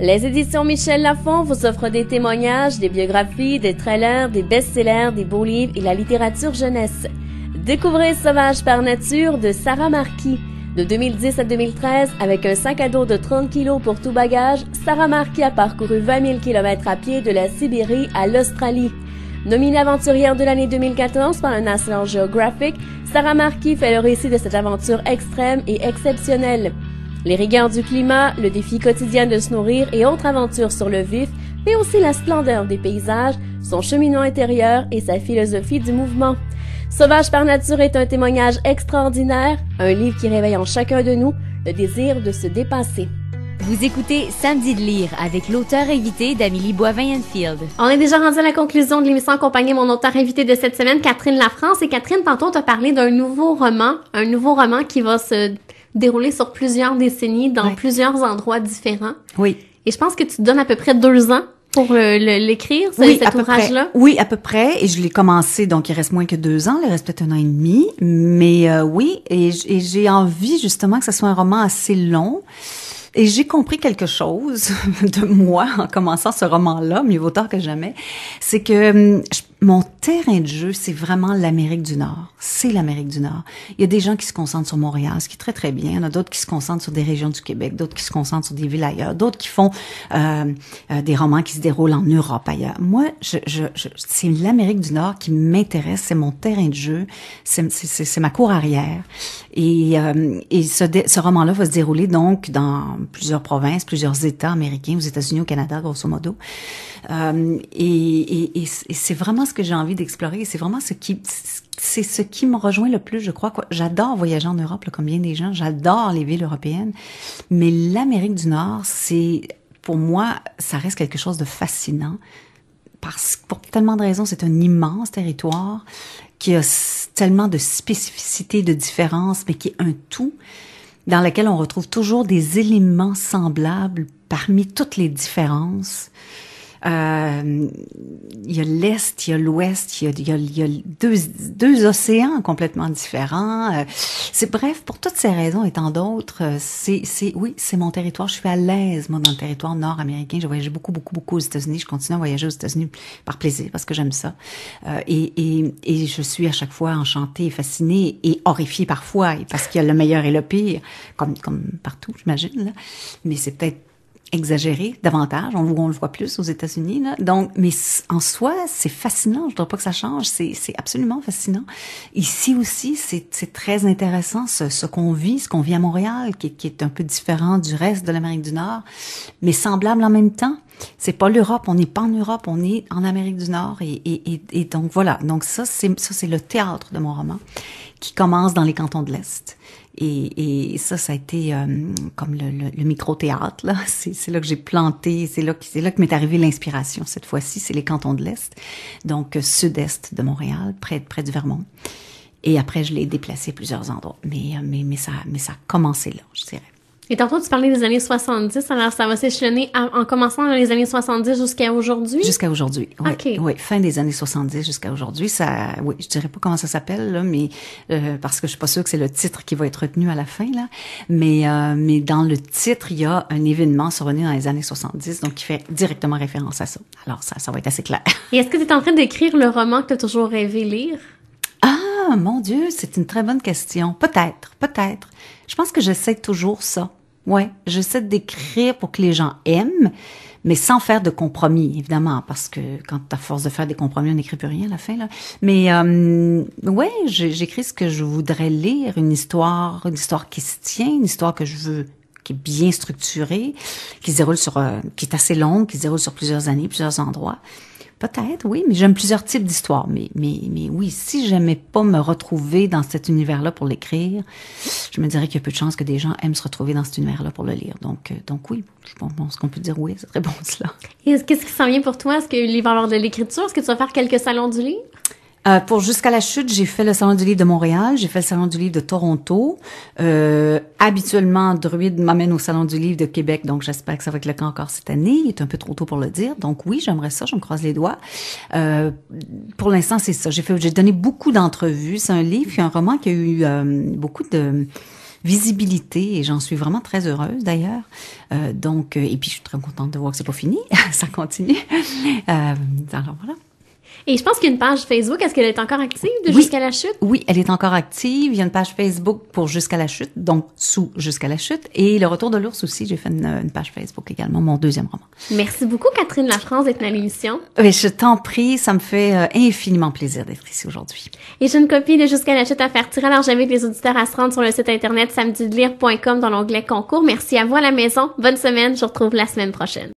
Les éditions Michel Lafon vous offrent des témoignages, des biographies, des trailers, des best-sellers, des beaux livres et la littérature jeunesse. Découvrez Sauvage par nature de Sarah Marquis. De 2010 à 2013, avec un sac à dos de 30 kg pour tout bagage, Sarah Marquis a parcouru 20 000 km à pied de la Sibérie à l'Australie. Nommée aventurière de l'année 2014 par le National Geographic, Sarah Marquis fait le récit de cette aventure extrême et exceptionnelle. Les rigueurs du climat, le défi quotidien de se nourrir et autres aventures sur le vif, mais aussi la splendeur des paysages, son cheminement intérieur et sa philosophie du mouvement. Sauvage par nature est un témoignage extraordinaire, un livre qui réveille en chacun de nous le désir de se dépasser. Vous écoutez Samedi de lire avec l'auteur invité d'Amélie Boivin-Enfield. On est déjà rendu à la conclusion de l'émission accompagnée mon auteur invité de cette semaine, Catherine Lafrance. Et Catherine, tantôt, on parler parlé d'un nouveau roman, un nouveau roman qui va se déroulé sur plusieurs décennies dans plusieurs endroits différents. Oui. Et je pense que tu donnes à peu près deux ans pour euh, l'écrire, oui, cet ouvrage-là? Oui, à peu près. Et je l'ai commencé, donc il reste moins que deux ans. Il reste peut-être un an et demi. Mais euh, oui, et, j'ai envie justement que ce soit un roman assez long. Et j'ai compris quelque chose de moi en commençant ce roman-là, mieux vaut tard que jamais, c'est que hum, je mon terrain de jeu, c'est vraiment l'Amérique du Nord. C'est l'Amérique du Nord. Il y a des gens qui se concentrent sur Montréal, ce qui est très très bien. Il y en a d'autres qui se concentrent sur des régions du Québec, d'autres qui se concentrent sur des villes ailleurs, d'autres qui font euh, euh, des romans qui se déroulent en Europe ailleurs. Moi, je, je, c'est l'Amérique du Nord qui m'intéresse. C'est mon terrain de jeu. C'est ma cour arrière. Et, euh, ce, ce roman-là va se dérouler donc dans plusieurs provinces, plusieurs États américains, aux États-Unis, au Canada, grosso modo. et, et c'est vraiment que j'ai envie d'explorer. C'est vraiment ce qui, c'est ce qui me rejoint le plus, je crois. J'adore voyager en Europe, comme bien des gens. J'adore les villes européennes. Mais l'Amérique du Nord, c'est, pour moi, ça reste quelque chose de fascinant. Parce que pour tellement de raisons, c'est un immense territoire qui a tellement de spécificités, de différences, mais qui est un tout dans lequel on retrouve toujours des éléments semblables parmi toutes les différences euh, il y a l'Est, il y a l'Ouest, il, y a, deux, océans complètement différents. Euh, c'est bref, pour toutes ces raisons et tant d'autres, euh, c'est, oui, c'est mon territoire. Je suis à l'aise, moi, dans le territoire nord-américain. Je voyage beaucoup, beaucoup, beaucoup aux États-Unis. Je continue à voyager aux États-Unis par plaisir parce que j'aime ça. Euh, et, je suis à chaque fois enchantée, fascinée et horrifiée parfois parce qu'il y a le meilleur et le pire, comme, comme partout, j'imagine. Mais c'est peut-être exagéré davantage, on, le voit plus aux États-Unis. Donc, mais en soi, c'est fascinant. Je ne dirais pas que ça change, c'est absolument fascinant. Ici aussi, c'est très intéressant ce, qu'on vit, ce qu'on vit à Montréal, qui, est un peu différent du reste de l'Amérique du Nord, mais semblable en même temps. C'est pas l'Europe, on n'est pas en Europe, on est en Amérique du Nord. Et, donc voilà, donc ça, c'est le théâtre de mon roman, qui commence dans les cantons de l'Est et, et ça, ça a été euh, comme le, le, micro-théâtre. Là. C'est, là que j'ai planté, c'est là, que, c'est là que m'est arrivée l'inspiration. Cette fois-ci, c'est les cantons de l'Est, donc euh, sud-est de Montréal, près, près du Vermont. Et après, je l'ai déplacé à plusieurs endroits. Mais, euh, mais, mais, ça, mais ça a commencé là, je dirais. Et tantôt, tu parlais des années 70, alors ça va s'échelonner en commençant dans les années 70 jusqu'à aujourd'hui? Jusqu'à aujourd'hui, oui. Oui, fin des années 70 jusqu'à aujourd'hui. Ça, oui, je dirais pas comment ça s'appelle, là, mais euh, parce que je suis pas sûre que c'est le titre qui va être retenu à la fin, là. Mais, euh, mais dans le titre, il y a un événement survenu dans les années 70, donc qui fait directement référence à ça. Alors ça, ça va être assez clair. Et est-ce que tu es en train d'écrire le roman que tu as toujours rêvé lire? Ah, mon Dieu, c'est une très bonne question. Peut-être, peut-être. Je pense que j'essaie toujours ça. Ouais, j'essaie d'écrire pour que les gens aiment, mais sans faire de compromis, évidemment, parce que quand à force de faire des compromis, on n'écrit plus rien à la fin. Là. Mais euh, ouais, j'écris ce que je voudrais lire, une histoire, une histoire qui se tient, une histoire que je veux qui est bien structurée, qui se déroule sur, euh, qui est assez longue, qui se déroule sur plusieurs années, plusieurs endroits. Peut-être, oui, mais j'aime plusieurs types d'histoires. Mais, mais, mais oui, si j'aimais pas me retrouver dans cet univers-là pour l'écrire, je me dirais qu'il y a peu de chances que des gens aiment se retrouver dans cet univers-là pour le lire. Donc, euh, donc oui, je pense qu'on peut dire oui c'est cette réponse-là. Et qu'est-ce qui s'en vient pour toi? Est-ce que les avoir de l'écriture, est-ce que tu vas faire quelques salons du livre? Euh, pour Jusqu'à la chute, j'ai fait le Salon du livre de Montréal, j'ai fait le Salon du livre de Toronto. Euh, habituellement, Druide m'amène au Salon du livre de Québec, donc j'espère que ça va être le cas encore cette année. Il est un peu trop tôt pour le dire. Donc oui, j'aimerais ça, je me croise les doigts. Euh, pour l'instant, c'est ça. J'ai fait, j'ai donné beaucoup d'entrevues. C'est un livre, puis un roman qui a eu euh, beaucoup de visibilité et j'en suis vraiment très heureuse d'ailleurs. Euh, donc, euh, et puis je suis très contente de voir que c'est pas fini, ça continue. Euh, alors voilà. Et je pense qu'il y a une page Facebook. Est-ce qu'elle est encore active de Jusqu'à la chute? Oui, elle est encore active. Il y a une page Facebook pour Jusqu'à la chute, donc sous Jusqu'à la chute. Et Le Retour de l'ours aussi, j'ai fait une, page Facebook également, mon deuxième roman. Merci beaucoup, Catherine Lafrance, d'être dans l'émission. Oui, je t'en prie. Ça me fait euh, infiniment plaisir d'être ici aujourd'hui. Et j'ai une copie de Jusqu'à la chute à faire tirer. Alors, j'invite les auditeurs à se rendre sur le site internet samedudelire.com dans l'onglet concours. Merci à vous à la maison. Bonne semaine. Je vous retrouve la semaine prochaine.